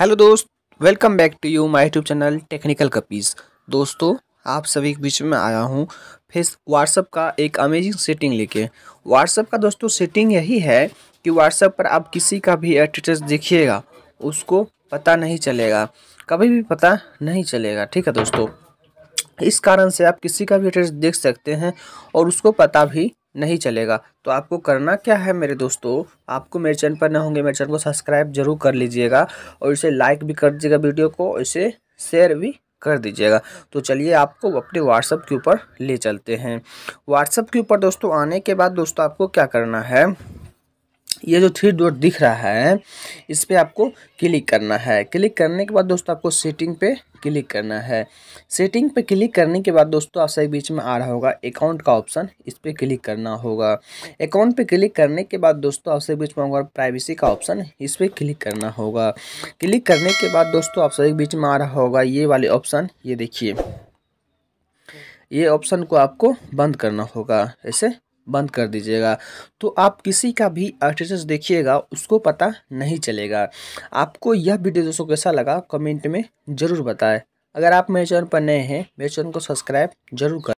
hello दोस्त welcome back to you my YouTube channel technical कपीज़ दोस्तों आप सभी के बीच में आया हूँ फेस व्हाट्सअप का एक अमेजिंग सेटिंग लेके व्हाट्सअप का दोस्तों सेटिंग यही है कि व्हाट्सअप पर आप किसी का भी स्टेटस देखिएगा उसको पता नहीं चलेगा कभी भी पता नहीं चलेगा ठीक है दोस्तों इस कारण से आप किसी का भी एड्रेस देख सकते हैं और उसको पता भी नहीं चलेगा तो आपको करना क्या है मेरे दोस्तों आपको मेरे चैनल पर ना होंगे मेरे चैनल को सब्सक्राइब जरूर कर लीजिएगा और इसे लाइक भी कर दीजिएगा वीडियो को और इसे शेयर भी कर दीजिएगा तो चलिए आपको अपने व्हाट्सअप के ऊपर ले चलते हैं व्हाट्सअप के ऊपर दोस्तों आने के बाद दोस्तों आपको क्या करना है ये जो थ्री डॉट दिख रहा है इस पर आपको क्लिक करना है क्लिक करने के बाद दोस्तों आपको सेटिंग पे क्लिक करना है सेटिंग पे क्लिक करने के बाद दोस्तों आपसे बीच में आ रहा होगा अकाउंट का ऑप्शन इस पर क्लिक करना होगा अकाउंट पे क्लिक करने के बाद दोस्तों आपसे बीच में होगा प्राइवेसी का ऑप्शन इस पर क्लिक करना होगा क्लिक करने के बाद दोस्तों आपसे एक बीच में आ रहा होगा ये वाले ऑप्शन ये देखिए ये ऑप्शन को आपको बंद करना होगा ऐसे बंद कर दीजिएगा तो आप किसी का भी स्टेटस देखिएगा उसको पता नहीं चलेगा आपको यह वीडियो दोस्तों कैसा लगा कमेंट में ज़रूर बताएं अगर आप मेरे चैनल पर नए हैं मेरे चैनल को सब्सक्राइब जरूर करें